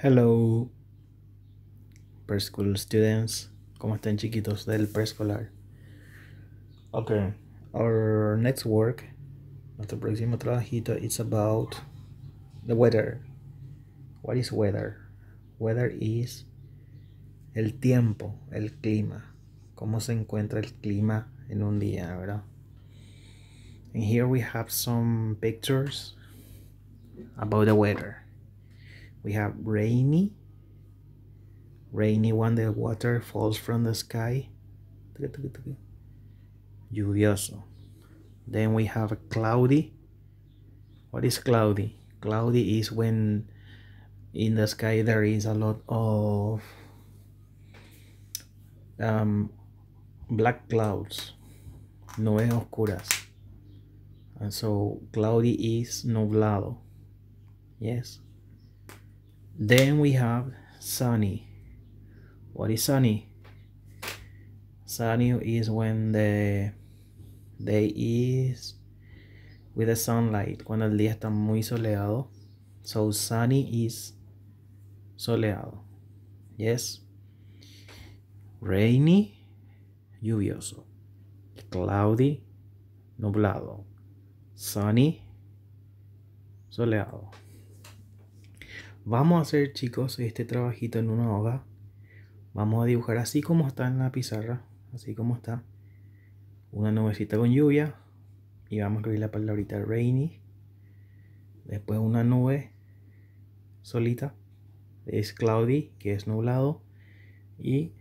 Hello, preschool students. ¿Cómo están chiquitos del preescolar? Okay, our next work, nuestro próximo trabajito, it's about the weather. What is weather? Weather is el tiempo, el clima. Cómo se encuentra el clima en un día, ¿verdad? And here we have some pictures about the weather. We have rainy. Rainy when the water falls from the sky. Lluvioso. Then we have cloudy. What is cloudy? Cloudy is when in the sky there is a lot of um, black clouds. Nubes oscuras. And so cloudy is nublado. Yes. Then we have sunny. What is sunny? Sunny is when the day is with the sunlight, cuando el día está muy soleado. So sunny is soleado. Yes. Rainy, lluvioso. Cloudy, nublado. Sunny, soleado. Vamos a hacer chicos este trabajito en una hoja. Vamos a dibujar así como está en la pizarra, así como está. Una nubecita con lluvia y vamos a escribir la palabrita rainy. Después una nube solita, es cloudy, que es nublado. Y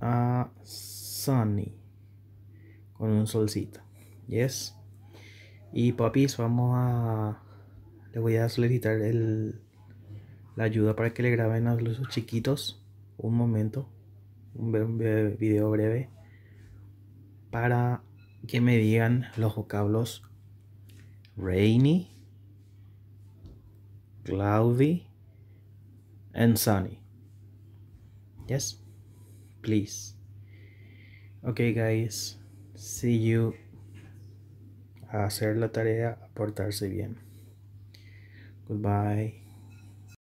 a ah, sunny, con un solcito. Yes. Y papis, vamos a... Le voy a solicitar el la ayuda para que le graben a los chiquitos un momento, un video breve, para que me digan los vocablos rainy, cloudy, and sunny. Yes, please. Okay, guys, see you. A hacer la tarea, a portarse bien. Goodbye.